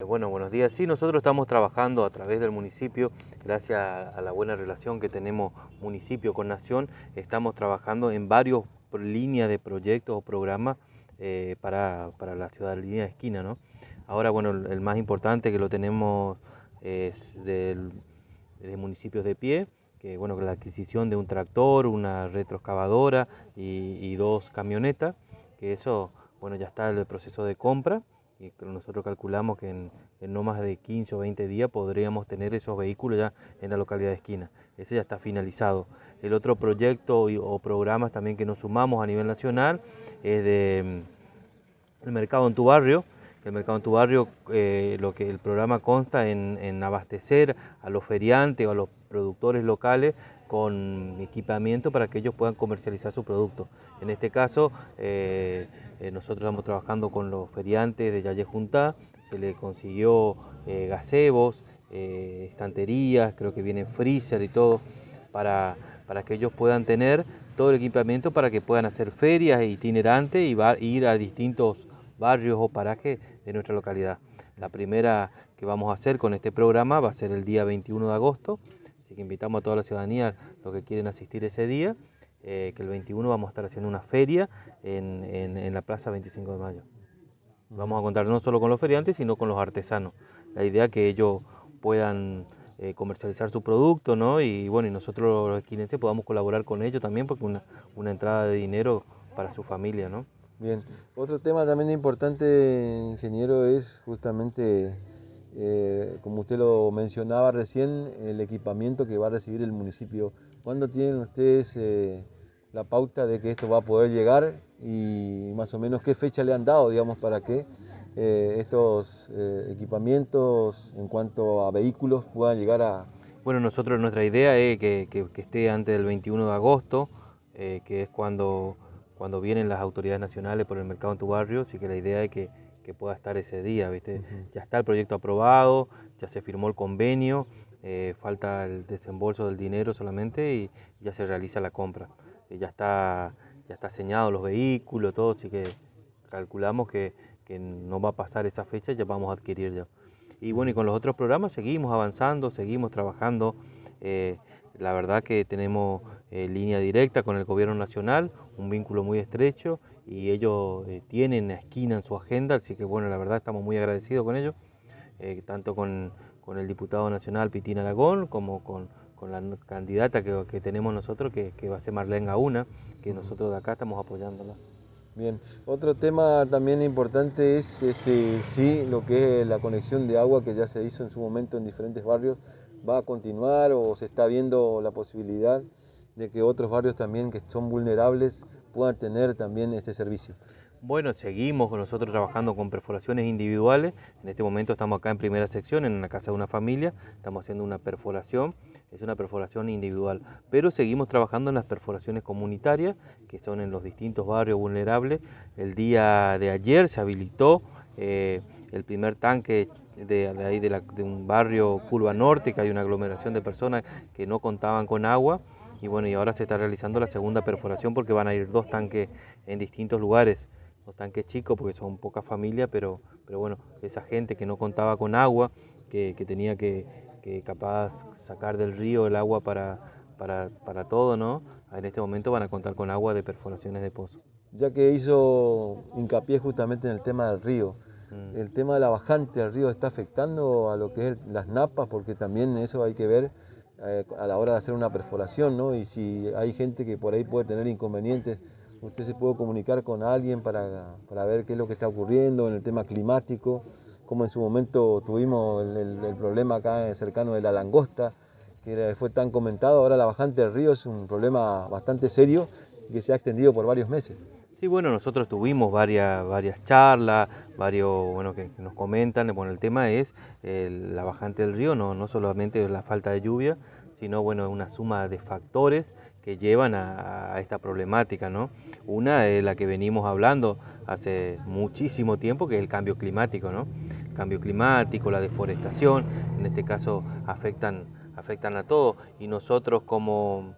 Eh, bueno, buenos días. Sí, nosotros estamos trabajando a través del municipio, gracias a la buena relación que tenemos municipio con Nación, estamos trabajando en varias líneas de proyectos o programas eh, para, para, la ciudad de esquina. Ahora, bueno, el más importante que lo tenemos es de municipios de pie, que bueno, la adquisición de un tractor, una retroexcavadora y, y dos camionetas, que eso, bueno, ya está el proceso de compra. Y nosotros calculamos que en, no más de 15 o 20 días podríamos tener esos vehículos ya en la localidad de Esquina. Ese ya está finalizado. El otro proyecto o programas también que nos sumamos a nivel nacional es de mm, el mercado en tu barrio, el mercado en tu barrio, eh, lo que el programa consta en, abastecer a los feriantes o a los productores locales con equipamiento para que ellos puedan comercializar su producto. En este caso, eh, eh, nosotros estamos trabajando con los feriantes de Yaye Junta, se les consiguió gazebos, estanterías, creo que vienen freezer y todo, para, para que ellos puedan tener todo el equipamiento para que puedan hacer ferias e itinerantes y ir a distintos barrios o parajes de nuestra localidad. La primera que vamos a hacer con este programa va a ser el día 21 de agosto, así que invitamos a toda la ciudadanía, los que quieren asistir ese día, eh, que el 21 vamos a estar haciendo una feria en, la Plaza 25 de Mayo. Vamos a contar no solo con los feriantes, sino con los artesanos. La idea es que ellos puedan eh, comercializar su producto, ¿no? Y bueno, y nosotros los esquinenses podamos colaborar con ellos también, porque una, una entrada de dinero para su familia, ¿no? Bien, otro tema también importante, ingeniero, es justamente, eh, como usted lo mencionaba recién, el equipamiento que va a recibir el municipio. ¿Cuándo tienen ustedes eh, la pauta de que esto va a poder llegar y más o menos qué fecha le han dado, digamos, para que eh, estos equipamientos en cuanto a vehículos puedan llegar a... Bueno, nosotros nuestra idea es que, que esté antes del 21 de agosto, que es cuando cuando vienen las autoridades nacionales por el mercado en tu barrio, así que la idea es que, pueda estar ese día, ¿viste? Ya está el proyecto aprobado, ya se firmó el convenio, eh, falta el desembolso del dinero solamente y ya se realiza la compra. Eh, ya está ya está señado los vehículos, todo, así que calculamos que, que no va a pasar esa fecha, ya vamos a adquirir ya. Y bueno, y con los otros programas seguimos avanzando, seguimos trabajando. Eh, la verdad que tenemos línea directa con el gobierno nacional, un vínculo muy estrecho y ellos eh, tienen la esquina en su agenda, así que bueno, la verdad estamos muy agradecidos con ellos, eh, tanto con, el diputado nacional Pitín Aragón como con, la candidata que, tenemos nosotros, que, va a ser Marlene Gauna, que nosotros de acá estamos apoyándola. Bien, otro tema también importante es este, lo que es la conexión de agua que ya se hizo en su momento en diferentes barrios, ¿va a continuar o se está viendo la posibilidad? de que otros barrios también que son vulnerables puedan tener también este servicio. Bueno, seguimos nosotros trabajando con perforaciones individuales. En este momento estamos acá en primera sección, en la casa de una familia. Estamos haciendo una perforación, es una perforación individual. Pero seguimos trabajando en las perforaciones comunitarias, que son en los distintos barrios vulnerables. El día de ayer se habilitó eh, el primer tanque de, ahí de, un barrio Curva Norte, que hay una aglomeración de personas que no contaban con agua. Y bueno, y ahora se está realizando la segunda perforación porque van a ir dos tanques en distintos lugares. Dos tanques chicos porque son poca familia, pero, pero bueno, esa gente que no contaba con agua, que, tenía que, capaz sacar del río el agua para, todo, ¿no? En este momento van a contar con agua de perforaciones de pozo. Ya que hizo hincapié justamente en el tema del río, mm. el tema de la bajante del río está afectando a lo que es las napas, porque también eso hay que ver a la hora de hacer una perforación, ¿no? Y si hay gente que por ahí puede tener inconvenientes, usted se puede comunicar con alguien para, ver qué es lo que está ocurriendo en el tema climático, como en su momento tuvimos el, el problema acá cercano de la langosta, que fue tan comentado, ahora la bajante del río es un problema bastante serio que se ha extendido por varios meses. Sí, bueno, nosotros tuvimos varias, varias charlas, varios, bueno, que, nos comentan, bueno, el tema es la bajante del río, no, no solamente la falta de lluvia, sino, bueno, una suma de factores que llevan a, esta problemática, ¿no? Una es la que venimos hablando hace muchísimo tiempo, que es el cambio climático, ¿no? El cambio climático, la deforestación, en este caso afectan, afectan a todos y nosotros como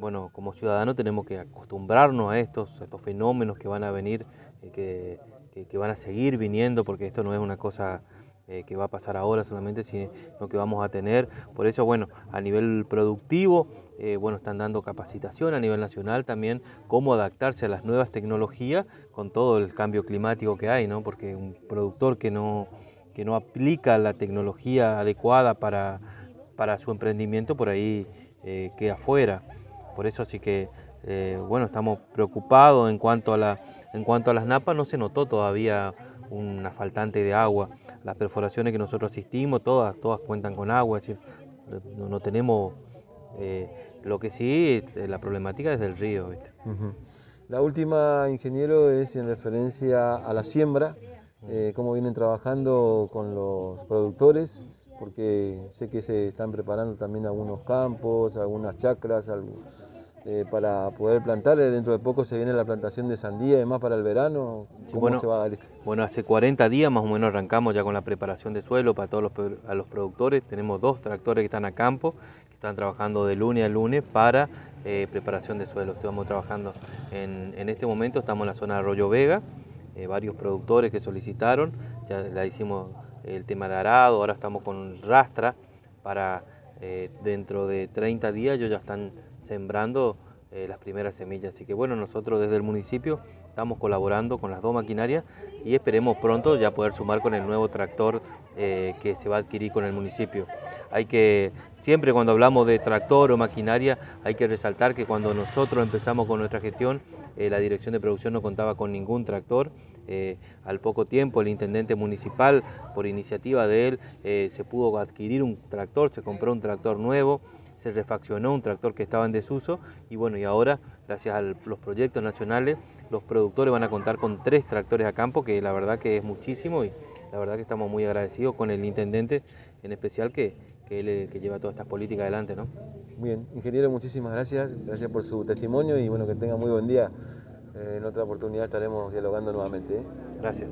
bueno, como ciudadanos tenemos que acostumbrarnos a estos, estos fenómenos que van a venir, eh, que, van a seguir viniendo, porque esto no es una cosa eh, que va a pasar ahora solamente, sino que vamos a tener. Por eso, bueno, a nivel productivo, eh, bueno, están dando capacitación a nivel nacional también, cómo adaptarse a las nuevas tecnologías con todo el cambio climático que hay, ¿no? Porque un productor que no, que no aplica la tecnología adecuada para, para su emprendimiento, por ahí queda afuera por eso así que, eh, bueno, estamos preocupados en cuanto, a la, en cuanto a las napas, no se notó todavía una faltante de agua. Las perforaciones que nosotros asistimos, todas, todas cuentan con agua, no, tenemos... Eh, lo que sí, este, la problemática es del río. La última, ingeniero, es en referencia a la siembra, eh, cómo vienen trabajando con los productores, porque sé que se están preparando también algunos campos, algunas chacras, eh, para poder plantar. Eh, dentro de poco se viene la plantación de sandía, y más para el verano. ¿Cómo se va a dar esto? Bueno, hace 40 días más o menos arrancamos ya con la preparación de suelo para todos los, productores. Tenemos dos tractores que están a campo, que están trabajando de lunes a lunes para eh, preparación de suelo. Estamos trabajando en, este momento, estamos en la zona de Arroyo Vega, varios productores que solicitaron, ya la hicimos el tema de arado, ahora estamos con rastra para eh, dentro de 30 días ellos ya están sembrando eh, las primeras semillas. Así que bueno, nosotros desde el municipio estamos colaborando con las dos maquinarias y esperemos pronto ya poder sumar con el nuevo tractor eh, que se va a adquirir con el municipio. Hay que, siempre cuando hablamos de tractor o maquinaria, hay que resaltar que cuando nosotros empezamos con nuestra gestión, eh, la dirección de producción no contaba con ningún tractor. al poco tiempo el intendente municipal, por iniciativa de él, se pudo adquirir un tractor, se compró un tractor nuevo se refaccionó un tractor que estaba en desuso y bueno, y ahora gracias a los proyectos nacionales los productores van a contar con tres tractores a campo que la verdad que es muchísimo y la verdad que estamos muy agradecidos con el intendente en especial que, él eh, que lleva todas estas políticas adelante, ¿no? Bien, ingeniero, muchísimas gracias, gracias por su testimonio y bueno, que tenga muy buen día. Eh, en otra oportunidad estaremos dialogando nuevamente. ¿eh? Gracias.